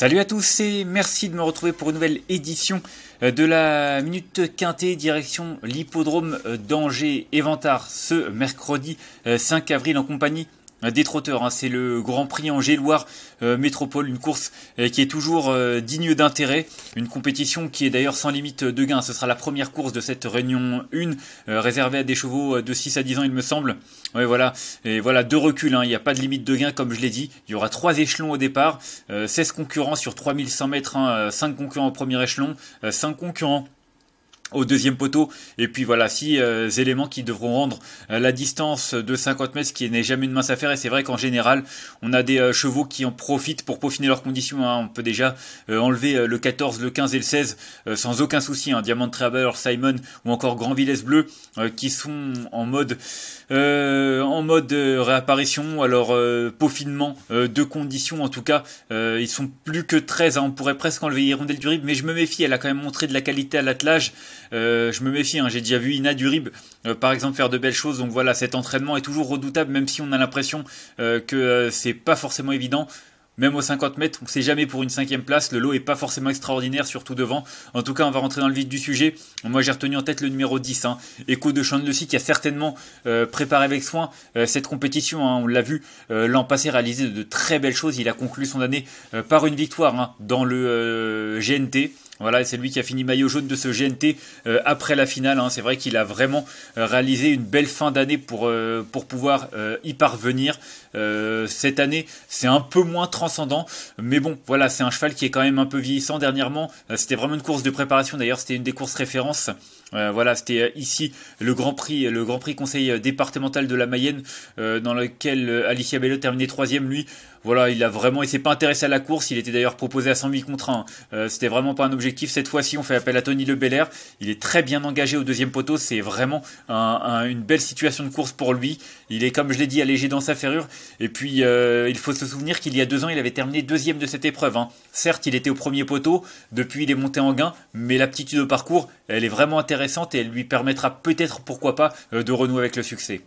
Salut à tous et merci de me retrouver pour une nouvelle édition euh, de la Minute Quintée direction l'hippodrome euh, d'Angers Éventard ce mercredi 5 euh, avril en compagnie des trotteurs. Hein, c'est le Grand Prix angers euh, Métropole, une course euh, qui est toujours euh, digne d'intérêt, une compétition qui est d'ailleurs sans limite euh, de gains. Ce sera la première course de cette Réunion 1, réservée à des chevaux de 6 à 10 ans, il me semble. Ouais, voilà. Et voilà, deux reculs, hein. il n'y a pas de limite de gains, comme je l'ai dit. Il y aura trois échelons au départ, 16 concurrents sur 3100 mètres, 5 hein, concurrents au premier échelon, 5 concurrents au deuxième poteau. Et puis voilà, six euh, éléments qui devront rendre euh, la distance de 50 mètres, ce qui n'est jamais une mince affaire. Et c'est vrai qu'en général, on a des euh, chevaux qui en profitent pour peaufiner leurs conditions. Hein. On peut déjà enlever le 14, le 15 et le 16 sans aucun souci. Hein. Diamond Traveler, Simon ou encore Grand Villesse Bleu qui sont en mode en mode réapparition, alors peaufinement de conditions en tout cas. ils sont plus que 13. Hein. On pourrait presque enlever Hirondelle du Rib, mais je me méfie. Elle a quand même montré de la qualité à l'attelage. Euh, je me méfie, hein, j'ai déjà vu Ina Durib euh, par exemple faire de belles choses. Donc voilà, cet entraînement est toujours redoutable, même si on a l'impression euh, que c'est pas forcément évident. Même aux 50 mètres, on ne sait jamais pour une cinquième place. Le lot est pas forcément extraordinaire, surtout devant. En tout cas, on va rentrer dans le vif du sujet. Moi, j'ai retenu en tête le numéro 10, hein, Echo de Chandlessy, qui a certainement préparé avec soin cette compétition. Hein. on l'a vu l'an passé réaliser de très belles choses. Il a conclu son année par une victoire hein, dans le GNT. Voilà, c'est lui qui a fini maillot jaune de ce GNT euh, après la finale. Hein. C'est vrai qu'il a vraiment euh, réalisé une belle fin d'année pour, euh, pour pouvoir y parvenir. cette année, c'est un peu moins transcendant, mais bon, voilà, c'est un cheval qui est quand même un peu vieillissant dernièrement. c'était vraiment une course de préparation. D'ailleurs, c'était une des courses références. voilà, c'était ici le Grand Prix, le Grand Prix Conseil départemental de la Mayenne, dans lequel Alicia Bello terminait troisième. Lui, voilà, il a vraiment, et s'est pas intéressé à la course. Il était d'ailleurs proposé à 108 contre 1. Euh, c'était vraiment pas un objectif. Cette fois-ci, on fait appel à Tony Le Il est très bien engagé au deuxième poteau. C'est vraiment une belle situation de course pour lui. Il est, comme je l'ai dit, allégé dans sa ferrure. Et puis, euh, il faut se souvenir qu'il y a deux ans, il avait terminé deuxième de cette épreuve. Hein. Certes, il était au premier poteau. Depuis, il est monté en gain. Mais l'aptitude au parcours, elle est vraiment intéressante et elle lui permettra peut-être, pourquoi pas, euh, de renouer avec le succès.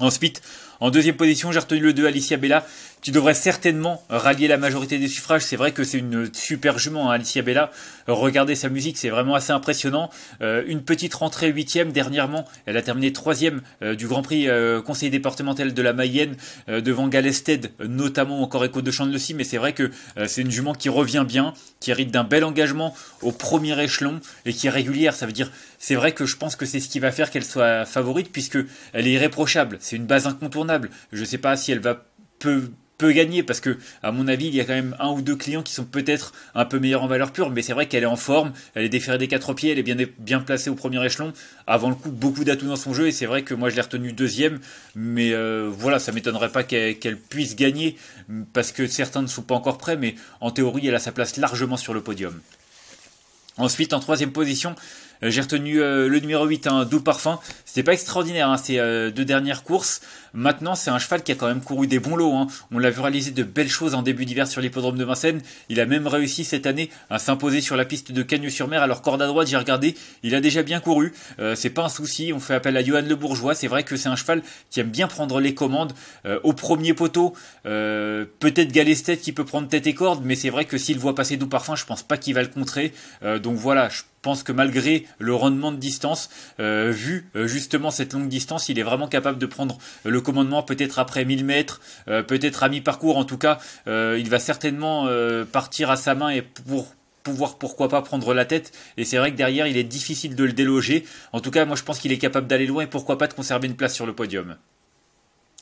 Ensuite, en deuxième position, j'ai retenu le 2 Alicia Bella tu devrais certainement rallier la majorité des suffrages. C'est vrai que c'est une super jument, hein, Alicia Bella. Regardez sa musique, c'est vraiment assez impressionnant. Euh, une petite rentrée huitième dernièrement. Elle a terminé troisième euh, du Grand Prix euh, Conseil départemental de la Mayenne devant Galested, notamment encore écho de Lecy, Mais c'est vrai que c'est une jument qui revient bien, qui hérite d'un bel engagement au premier échelon et qui est régulière. Ça veut dire, c'est vrai que je pense que c'est ce qui va faire qu'elle soit favorite puisque elle est irréprochable. C'est une base incontournable. Je ne sais pas si elle va peu peut gagner parce que, à mon avis, il y a quand même un ou deux clients qui sont peut-être un peu meilleurs en valeur pure, mais c'est vrai qu'elle est en forme, elle est déférée des quatre pieds, elle est bien, bien placée au premier échelon. Avant le coup, beaucoup d'atouts dans son jeu et c'est vrai que moi je l'ai retenue deuxième, mais euh, voilà, ça m'étonnerait pas qu'elle puisse gagner parce que certains ne sont pas encore prêts, mais en théorie, elle a sa place largement sur le podium. Ensuite, en troisième position, euh, j'ai retenu euh, le numéro 8, hein, Doux Parfum. C'était pas extraordinaire hein, ces euh, deux dernières courses. Maintenant, c'est un cheval qui a quand même couru des bons lots. Hein. On l'a vu réaliser de belles choses en début d'hiver sur l'hippodrome de Vincennes. Il a même réussi cette année à s'imposer sur la piste de Cagnes-sur-Mer. Alors, corde à droite, j'ai regardé, il a déjà bien couru. c'est pas un souci. On fait appel à Johan Le Bourgeois. C'est vrai que c'est un cheval qui aime bien prendre les commandes au premier poteau. peut-être Galestet qui peut prendre tête et corde, mais c'est vrai que s'il voit passer Doux Parfum, je pense pas qu'il va le contrer. donc voilà, je pense que malgré le rendement de distance, euh, vu euh, justement cette longue distance, il est vraiment capable de prendre euh, le commandement peut-être après 1000 mètres, peut-être à mi-parcours. En tout cas, il va certainement partir à sa main et pour pouvoir pourquoi pas prendre la tête et c'est vrai que derrière il est difficile de le déloger en tout cas moi je pense qu'il est capable d'aller loin et pourquoi pas de conserver une place sur le podium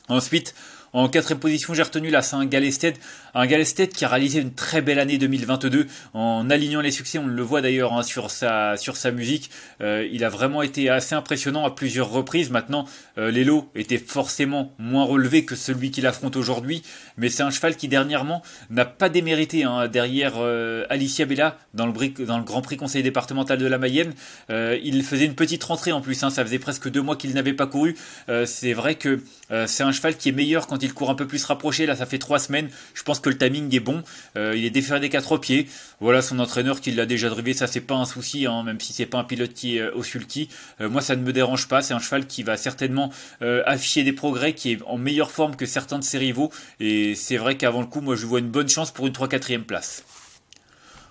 ensuite en quatrième position, j'ai retenu là, c'est un Galested, un Galested qui a réalisé une très belle année 2022 en alignant les succès. On le voit d'ailleurs hein, sur sa sur sa musique. Euh, il a vraiment été assez impressionnant à plusieurs reprises. Maintenant, les euh, lots étaient forcément moins relevés que celui qu'il affronte aujourd'hui, mais c'est un cheval qui dernièrement n'a pas démérité hein, derrière euh, Alicia Bella dans le dans le Grand Prix Conseil départemental de la Mayenne. il faisait une petite rentrée en plus. Hein. ça faisait presque deux mois qu'il n'avait pas couru. c'est vrai que euh, c'est un cheval qui est meilleur quand il court un peu plus rapproché. Là, ça fait trois semaines. Je pense que le timing est bon. Euh, il est déféré des quatre pieds. Voilà son entraîneur qui l'a déjà drivé. Ça, c'est pas un souci, hein, même si c'est pas un pilote qui est euh, au sulky. moi, ça ne me dérange pas. C'est un cheval qui va certainement afficher des progrès, qui est en meilleure forme que certains de ses rivaux. Et c'est vrai qu'avant le coup, moi, je vois une bonne chance pour une 3 4 ème place.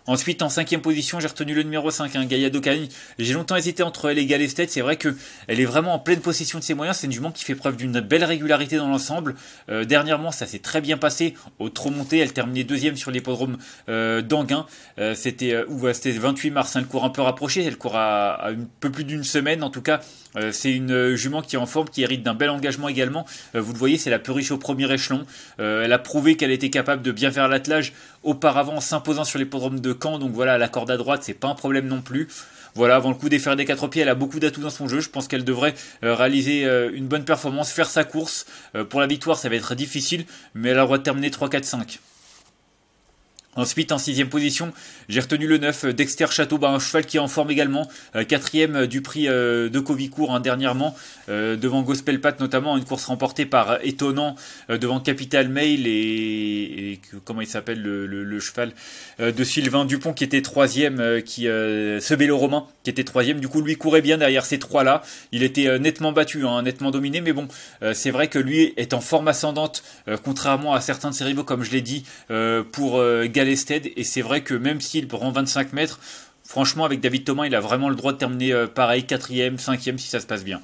Ensuite, en cinquième position, j'ai retenu le numéro 5, hein, Gaia Dokani. J'ai longtemps hésité entre elle et Galestet. C'est vrai que elle est vraiment en pleine possession de ses moyens. C'est une jument qui fait preuve d'une belle régularité dans l'ensemble. Euh, dernièrement, ça s'est très bien passé. Au trop monté, elle terminait deuxième sur l'hippodrome euh, d'Anguin. Euh, c'était euh, 28 euh, mars, elle hein, cours un peu rapproché. Elle court à un peu plus d'une semaine. En tout cas, euh, c'est une jument qui est en forme, qui hérite d'un bel engagement également. Euh, vous le voyez, c'est la plus au premier échelon. Euh, elle a prouvé qu'elle était capable de bien faire l'attelage auparavant en s'imposant sur les l'hippodrome de Caen. Donc voilà, la corde à droite, c'est pas un problème non plus. Voilà, avant le coup des fers des quatre pieds, elle a beaucoup d'atouts dans son jeu. Je pense qu'elle devrait réaliser une bonne performance, faire sa course. pour la victoire, ça va être difficile, mais elle a le droit de terminer 3, 4, 5. Ensuite, en sixième position, j'ai retenu le 9, Dexter Château, un cheval qui est en forme également, euh, quatrième euh, du prix euh, de Covicourt hein, dernièrement, devant Gospel Pat notamment, une course remportée par Étonnant, devant Capital Mail et, comment il s'appelle le, cheval de Sylvain Dupont qui était troisième, qui ce Bélo Romain qui était troisième, du coup lui courait bien derrière ces trois-là, il était nettement battu, hein, nettement dominé, mais bon, c'est vrai que lui est en forme ascendante, contrairement à certains de ses rivaux comme je l'ai dit, pour gagner et c'est vrai que même s'il prend 25 mètres, franchement, avec David Thomas, il a vraiment le droit de terminer euh, pareil, quatrième, cinquième, si ça se passe bien.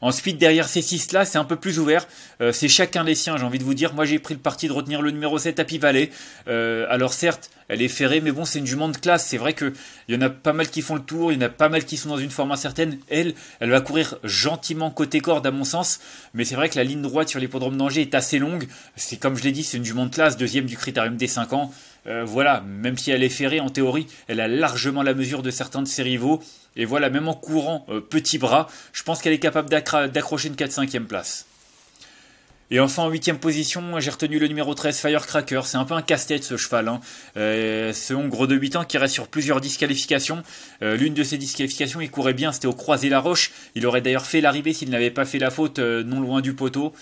Ensuite, derrière ces 6 là, c'est un peu plus ouvert. Euh, c'est chacun les siens, j'ai envie de vous dire. Moi, j'ai pris le parti de retenir le numéro 7 à Valley. Euh, alors, certes, elle est ferrée, mais bon, c'est une jument de classe. C'est vrai qu'il y en a pas mal qui font le tour, il y en a pas mal qui sont dans une forme incertaine. Elle, elle va courir gentiment côté corde, à mon sens. Mais c'est vrai que la ligne droite sur l'hippodrome d'Angers est assez longue. C'est comme je l'ai dit, c'est une jument de classe, deuxième du critérium des 5 ans. Euh, voilà, même si elle est ferrée en théorie, elle a largement la mesure de certains de ses rivaux. Et voilà, même en courant euh, petit bras, je pense qu'elle est capable d'accrocher une 4-5e place. Et enfin en huitième position, j'ai retenu le numéro 13 Firecracker. C'est un peu un casse-tête ce cheval. Hein. Euh, ce de 8 ans qui reste sur plusieurs disqualifications. L'une de ces disqualifications, il courait bien, c'était au croisé la roche. Il aurait d'ailleurs fait l'arrivée s'il n'avait pas fait la faute non loin du poteau.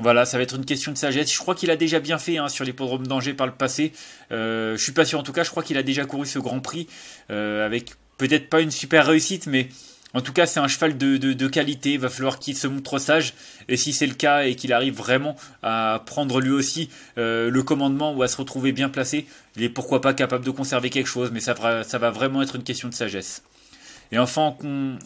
Voilà, ça va être une question de sagesse. Je crois qu'il a déjà bien fait hein, sur l'hippodrome d'Angers par le passé. Euh, je suis pas sûr en tout cas, je crois qu'il a déjà couru ce Grand Prix euh, avec peut-être pas une super réussite, mais en tout cas c'est un cheval de, de, qualité. Il va falloir qu'il se montre sage et si c'est le cas et qu'il arrive vraiment à prendre lui aussi euh, le commandement ou à se retrouver bien placé, il est pourquoi pas capable de conserver quelque chose, mais ça va, ça va vraiment être une question de sagesse. Et enfin,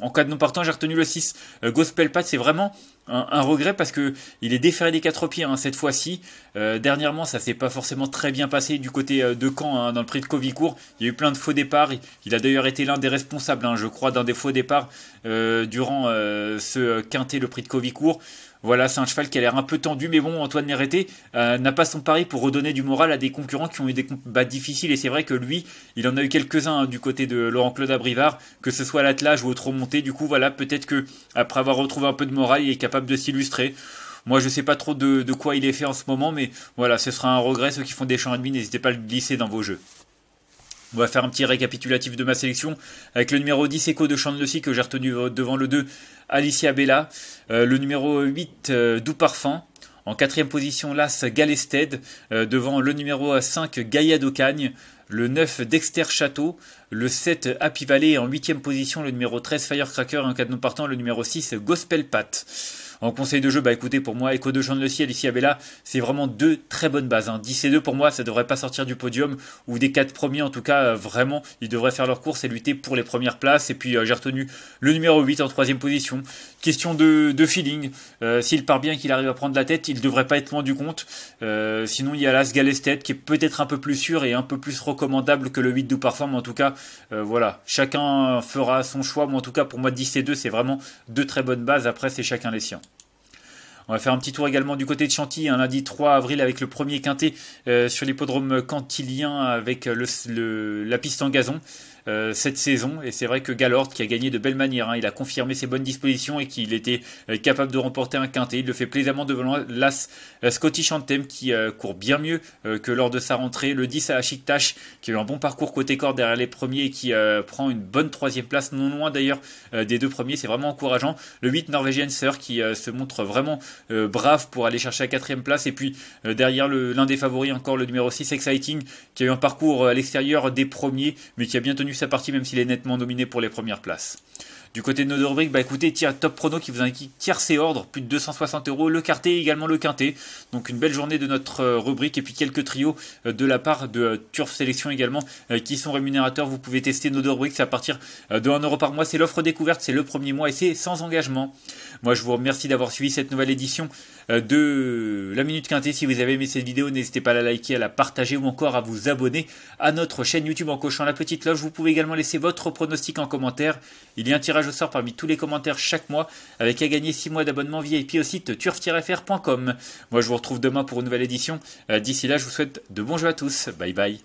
en, cas de non partant, j'ai retenu le 6. Euh, Gospel Pat, c'est vraiment un, regret parce que il est déféré des quatre pieds hein, cette fois-ci. Euh, dernièrement, ça s'est pas forcément très bien passé du côté euh, de Caen hein, dans le prix de Covicourt. Il y a eu plein de faux départs. Il a d'ailleurs été l'un des responsables, hein, je crois, d'un des faux départs euh, durant ce quintet le prix de Covicourt. Voilà, c'est un cheval qui a l'air un peu tendu, mais bon, Antoine Mérété n'a pas son pari pour redonner du moral à des concurrents qui ont eu des combats difficiles, et c'est vrai que lui, il en a eu quelques-uns du côté de Laurent-Claude Abrivard, que ce soit l'attelage ou autre montée. monté, du coup, voilà, peut-être que après avoir retrouvé un peu de moral, il est capable de s'illustrer. Moi, je sais pas trop de, quoi il est fait en ce moment, mais voilà, ce sera un regret. Ceux qui font des champs demi n'hésitez pas à le glisser dans vos jeux. On va faire un petit récapitulatif de ma sélection avec le numéro 10 écho de Chandelcy que j'ai retenu devant le 2 Alicia Bella, euh, le numéro 8 euh, Doux Parfum, en quatrième position Las Galested, euh, devant le numéro 5 Gaïa d'Ocagne, le 9 Dexter Château, le 7 Happy Valley en 8 position, le numéro 13 Firecracker et en non partant, le numéro 6 Gospel Pat. En conseil de jeu, bah écoutez, pour moi, Echo de Chant de le Ciel, ici Bella, c'est vraiment deux très bonnes bases. Hein. 10 et 2, pour moi, ça devrait pas sortir du podium ou des quatre premiers. En tout cas, euh, vraiment, ils devraient faire leur course et lutter pour les premières places. Et puis, euh, j'ai retenu le numéro 8 en troisième position. Question de, feeling. Euh, s'il part bien, qu'il arrive à prendre la tête, il devrait pas être loin du compte. sinon, il y a l'As Galestet qui est peut-être un peu plus sûr et un peu plus recommandable que le 8 d'où Parfum. En tout cas, voilà, chacun fera son choix. Moi, en tout cas, pour moi, 10 et 2, c'est vraiment deux très bonnes bases. Après, c'est chacun les siens. On va faire un petit tour également du côté de Chantilly, un hein, lundi 3 avril avec le premier quintet euh, sur l'hippodrome cantilien avec euh, la piste en gazon. Euh, cette saison. Et c'est vrai que Galord qui a gagné de belle manière, hein, il a confirmé ses bonnes dispositions et qu'il était euh, capable de remporter un quintet. Il le fait plaisamment devant l'As euh, Scottish Anthem, qui court bien mieux que lors de sa rentrée. Le 10 à Tash qui a eu un bon parcours côté corps derrière les premiers et qui prend une bonne troisième place, non loin d'ailleurs des deux premiers. C'est vraiment encourageant. Le 8 Norvégienne Sir, qui se montre vraiment brave pour aller chercher la quatrième place. Et puis derrière l'un des favoris, encore le numéro 6 Exciting, qui a eu un parcours à l'extérieur des premiers, mais qui a bien tenu sa partie même s'il est nettement dominé pour les premières places. Du côté de nos deux bah écoutez, top prono qui vous indique tiers ses ordres plus de 260 euros, le quartet également le quintet. Donc une belle journée de notre euh, rubrique et puis quelques trios euh, de la part de euh, Turf Sélection également qui sont rémunérateurs. Vous pouvez tester nos deux à partir de 1 euro par mois. C'est l'offre découverte, c'est le premier mois et c'est sans engagement. Moi, je vous remercie d'avoir suivi cette nouvelle édition euh, de La Minute Quintée. Si vous avez aimé cette vidéo, n'hésitez pas à la liker, à la partager ou encore à vous abonner à notre chaîne YouTube en cochant la petite loge. Vous pouvez également laisser votre pronostic en commentaire. Il y a un tirage au sort parmi tous les commentaires chaque mois avec à gagner 6 mois d'abonnement VIP au site turf-fr.com. Moi, je vous retrouve demain pour une nouvelle édition. Euh, d'ici là, je vous souhaite de bons jeux à tous. Bye bye.